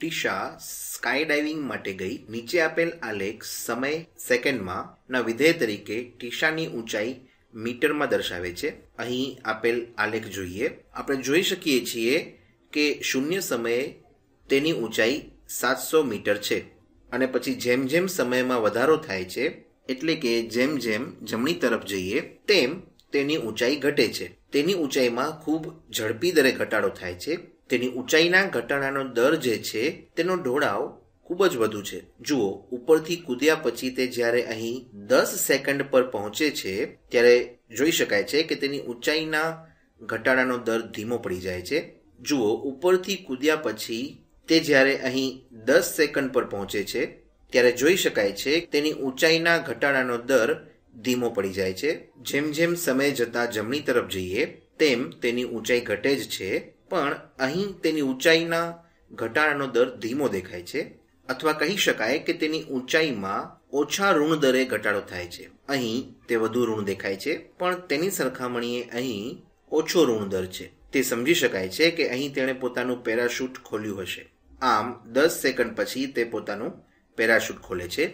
ટીશા sky diving માટે ગઈ નીચે આપેલ આલેખ સમય સેકન્ડમાં ના વિધેય તરીકે ટીશાની ઊંચાઈ મીટરમાં દર્શાવે છે અહીં આપેલ આલેખ જોઈએ આપણે જોઈ શકીએ છીએ કે શૂન્ય સમયે તેની ઊંચાઈ સાતસો મીટર છે અને પછી જેમ જેમ સમયમાં વધારો થાય છે એટલે કે જેમ જેમ જમણી તરફ જઈએ તેમ તેની ઊંચાઈ ઘટે છે તેની ઊંચાઈમાં ખૂબ ઝડપી દરે ઘટાડો થાય છે તેની ઊંચાઈના ઘટાડાનો દર જે છે તેનો ઢોળાવ ખૂબ જ વધુ છે જુઓ ઉપરથી કૂદ્યા પછી તે જ્યારે અહીં દસ સેકન્ડ પર પહોંચે છે ત્યારે જોઈ શકાય છે કે તેની ઊંચાઈના ઘટાડાનો દર ધીમો પડી જાય છે જુઓ ઉપરથી કૂદ્યા પછી તે જ્યારે અહીં દસ સેકન્ડ પર પહોંચે છે ત્યારે જોઈ શકાય છે તેની ઊંચાઈના ઘટાડાનો દર ધીમો પડી જાય છે જેમ જેમ સમય જતાં જમણી તરફ જઈએ તેમ તેની ઊંચાઈ ઘટે જ છે પણ અહીં તેની ઊંચાઈના ઘટાડાનો દર ધીમો દેખાય છે અથવા કહી શકાય કે તેની ઊંચાઈમાં ઓછા ઋણ દરે ઘટાડો થાય છે અહીં તે વધુ ઋણ દેખાય છે પણ તેની સરખામણીએ અહીં ઓછો ઋણ દર છે તે સમજી શકાય છે કે અહીં તેણે પોતાનું પેરાશૂટ ખોલ્યું હશે આમ દસ સેકન્ડ પછી તે પોતાનું પેરાશૂટ ખોલે છે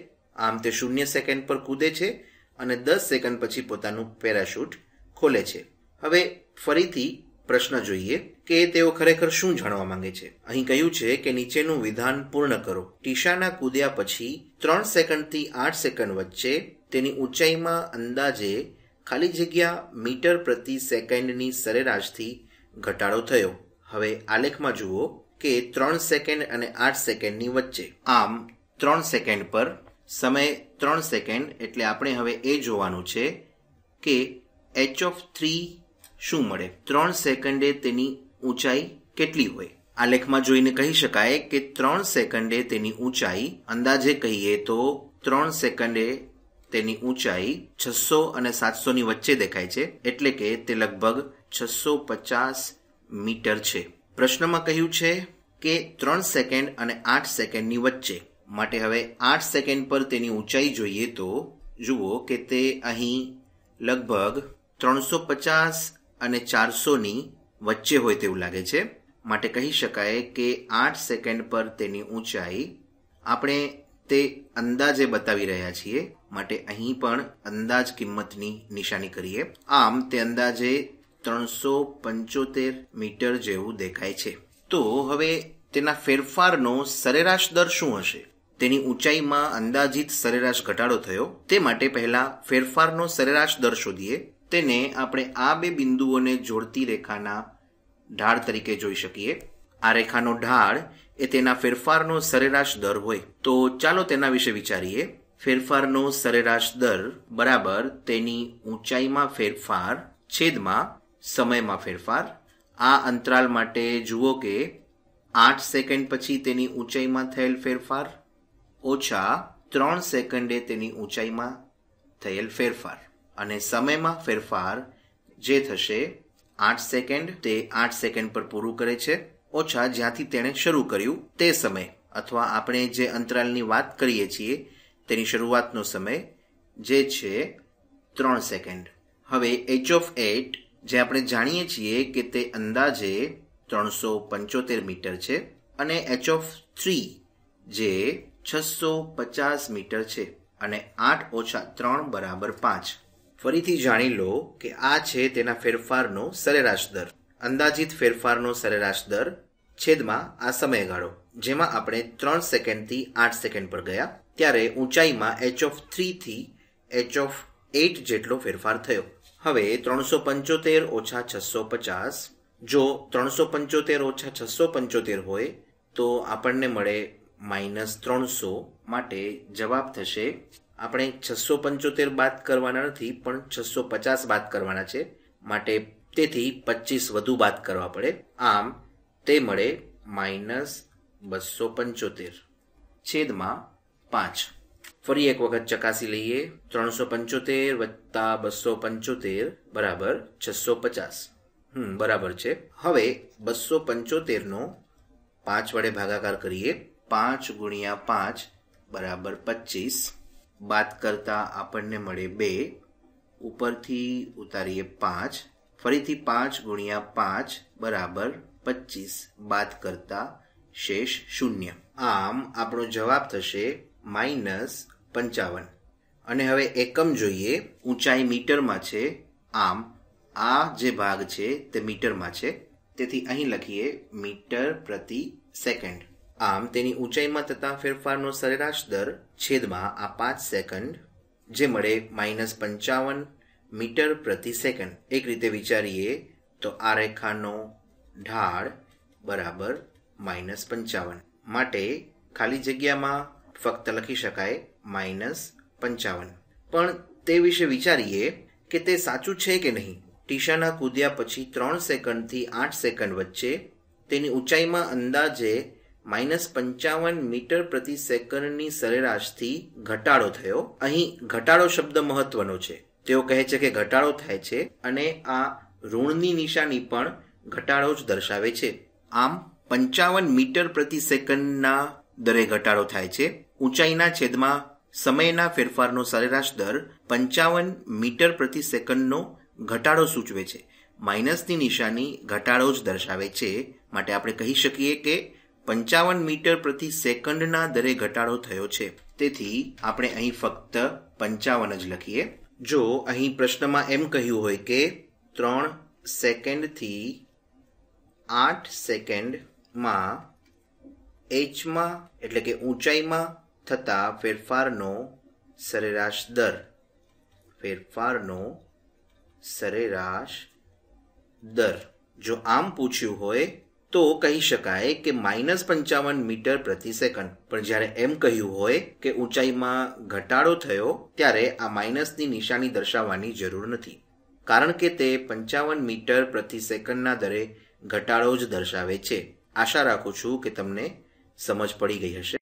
આમ તે શૂન્ય સેકન્ડ પર કૂદે છે અને દસ સેકન્ડ પછી પોતાનું પેરાશૂટ ખોલે છે હવે ફરીથી પ્રશ્ન જોઈએ કે તેઓ ખરેખર શું જાણવા માંગે છે અહીં કહ્યું છે કે નીચેનું વિધાન પૂર્ણ કરો ટીશાના કૂદ્યા પછી ત્રણ સેકન્ડથી આઠ સેકન્ડ વચ્ચે તેની ઊંચાઈમાં અંદાજે ખાલી જગ્યા મીટર પ્રતિ સેકન્ડની સરેરાશથી ઘટાડો થયો હવે આલેખમાં જુઓ કે ત્રણ સેકન્ડ અને આઠ સેકન્ડની વચ્ચે આમ ત્રણ સેકન્ડ પર સમય ત્રણ સેકન્ડ એટલે આપણે હવે એ જોવાનું છે કે એચ ઓફ થ્રી શું મળે ત્રણ સેકન્ડે તેની ઊંચાઈ કેટલી હોય આ લેખમાં જોઈને કહી શકાય કે ત્રણ સેકન્ડે તેની ઊંચાઈ અંદાજે કહીએ તો ત્રણ સેકન્ડે તેની ઊંચાઈ છસો અને સાતસોની વચ્ચે દેખાય છે એટલે કે તે લગભગ છસો પચાસ મીટર છે પ્રશ્નમાં કહ્યું છે કે ત્રણ સેકન્ડ અને આઠ સેકન્ડની વચ્ચે માટે હવે આઠ સેકન્ડ પર તેની ઊંચાઈ જોઈએ તો જુઓ કે તે અહીં લગભગ ત્રણસો પચાસ અને ચારસોની વચ્ચે હોય તેવું લાગે છે માટે કહી શકાય કે આઠ સેકન્ડ પર તેની ઊંચાઈ આપણે તે અંદાજે બતાવી રહ્યા છીએ માટે અહીં પણ અંદાજ કિંમતની નિશાની કરીએ આમ તે અંદાજે ત્રણસો પંચોતેર મીટર જેવું દેખાય છે તો હવે તેના ફેરફારનો સરેરાશ દર શું હશે તેની ઊંચાઈમાં અંદાજિત સરેરાશ ઘટાડો થયો તે માટે પહેલા ફેરફારનો સરેરાશ દર શોધીએ તેને આપણે આ બે બિંદુઓને જોડતી રેખાના ઢાળ તરીકે જોઈ શકીએ આ રેખાનો ઢાળ એ તેના ફેરફારનો સરેરાશ દર હોય તો ચાલો તેના વિશે વિચારીએ ફેરફારનો સરેરાશ દર બરાબર તેની ઊંચાઈમાં ફેરફાર છેદમાં સમયમાં ફેરફાર આ અંતરાલ માટે જુઓ કે આઠ સેકન્ડ પછી તેની ઊંચાઈમાં થયેલ ફેરફાર ઓછા ત્રણ સેકન્ડે તેની ઊંચાઈમાં થયેલ ફેરફાર અને સમયમાં ફેરફાર જે થશે આઠ સેકન્ડ તે આઠ સેકન્ડ પર પૂરું કરે છે ઓછા જ્યાંથી તેણે શરૂ કર્યું તે સમય અથવા આપણે જે અંતરાલની વાત કરીએ છીએ તેની શરૂઆતનો સમય જે છે ત્રણ સેકન્ડ હવે એચ ઓફ એટ જે આપણે જાણીએ છીએ કે તે અંદાજે ત્રણસો પંચોતેર મીટર છે અને એચ ઓફ થ્રી જે છસો પચાસ મીટર છે અને આઠ ઓછા ત્રણ બરાબર પાંચ ફરીથી જાણી લો કે આ છે તેના ફેરફારનો સરેરાશ દર અંદાજિત ફેરફારનો સરેરાશ દર છેદમાં આ સમયગાળો જેમાં આપણે ત્રણ સેકન્ડથી આઠ સેકન્ડ પર ગયા ત્યારે ઊંચાઈમાં એચ ઓફ થ્રીથી એચ ઓફ એટ જેટલો ફેરફાર થયો હવે ત્રણસો પંચોતેર ઓછા છસો પચાસ જો ત્રણસો પંચોતેર ઓછા છસો પંચોતેર હોય તો આપણને મળે માઇનસ ત્રણસો માટે જવાબ થશે આપણે છસો પંચોતેર બાદ કરવાના નથી પણ છસો પચાસ બાદ કરવાના છે માટે તેથી પચીસ વધુ બાદ કરવા પડે આમ તે મળે માઇનસ બસો પંચોતેર છેદમાં પાંચ ફરી એક વખત ચકાસી લઈએ ત્રણસો પંચોતેર વત્તા બસો પંચોતેર બરાબર છસો પચાસ હમ બરાબર છે હવે બસો પંચોતેરનો પાંચ વડે ભાગાકાર કરીએ પાંચ ગુણ્યા પાંચ બરાબર પચીસ બાદ કરતાં આપણને મળે બે ઉપરથી ઉતારીએ પાંચ ફરીથી પાંચ ગુણ્યા પાંચ બરાબર પચીસ બાદ કરતા શેષ શૂન્ય આમ આપણો જવાબ થશે માઇનસ પંચાવન અને હવે એકમ જોઈએ ઊંચાઈ મીટરમાં છે આમ આ જે ભાગ છે તે મીટરમાં છે તેથી અહીં લખીએ મીટર પ્રતિ સેકન્ડ આમ તેની ઊંચાઈમાં થતા ફેરફારનો સરેરાશ દર છેદમાં આ પાંચ સેકન્ડ જે મળે માઇનસ પંચાવન મીટર પ્રતિ સેકન્ડ એક રીતે વિચારીએ તો આ રેખાનો ઢાળ બરાબર માઇનસ પંચાવન માટે ખાલી જગ્યામાં ફક્ત લખી શકાય માઇનસ પંચાવન પણ તે વિશે વિચારીએ કે તે સાચું છે કે નહીં ટીશાના કૂદ્યા પછી ત્રણ સેકન્ડથી આઠ સેકન્ડ વચ્ચે તેની ઊંચાઈમાં અંદાજે માઇનસ પંચાવન મીટર પ્રતિ સેકન્ડની સરેરાશથી ઘટાડો થયો અહીં ઘટાડો શબ્દ મહત્વનો છે તેઓ કહે છે કે ઘટાડો થાય છે અને આ ઋણની નિશાની પણ ઘટાડો જ દર્શાવે છે આમ પંચાવન મીટર પ્રતિ સેકન્ડના દરે ઘટાડો થાય છે ઊંચાઈના છેદમાં સમયના ફેરફારનો સરેરાશ દર પંચાવન મીટર પ્રતિ સેકન્ડનો ઘટાડો સૂચવે છે માઇનસની નિશાની ઘટાડો જ દર્શાવે છે માટે આપણે કહી શકીએ કે પંચાવન મીટર પ્રતિ સેકન્ડના દરે ઘટાડો થયો છે તેથી આપણે અહીં ફક્ત પંચાવન જ લખીએ જો અહીં પ્રશ્નમાં એમ કહ્યું હોય કે ત્રણ સેકન્ડથી આઠ સેકન્ડમાં એચમાં એટલે કે ઊંચાઈમાં થતા ફેરફારનો સરેરાશ દર ફેરફારનો સરેરાશ દર જો આમ પૂછ્યું હોય તો કહી શકાય કે માઇનસ પંચાવન મીટર પ્રતિ સેકન્ડ પણ જ્યારે એમ કહ્યું હોય કે ઊંચાઈમાં ઘટાડો થયો ત્યારે આ માઇનસની નિશાની દર્શાવવાની જરૂર નથી કારણ કે તે પંચાવન મીટર પ્રતિ સેકન્ડના દરે ઘટાડો જ દર્શાવે છે આશા રાખું છું કે તમને સમજ પડી ગઈ હશે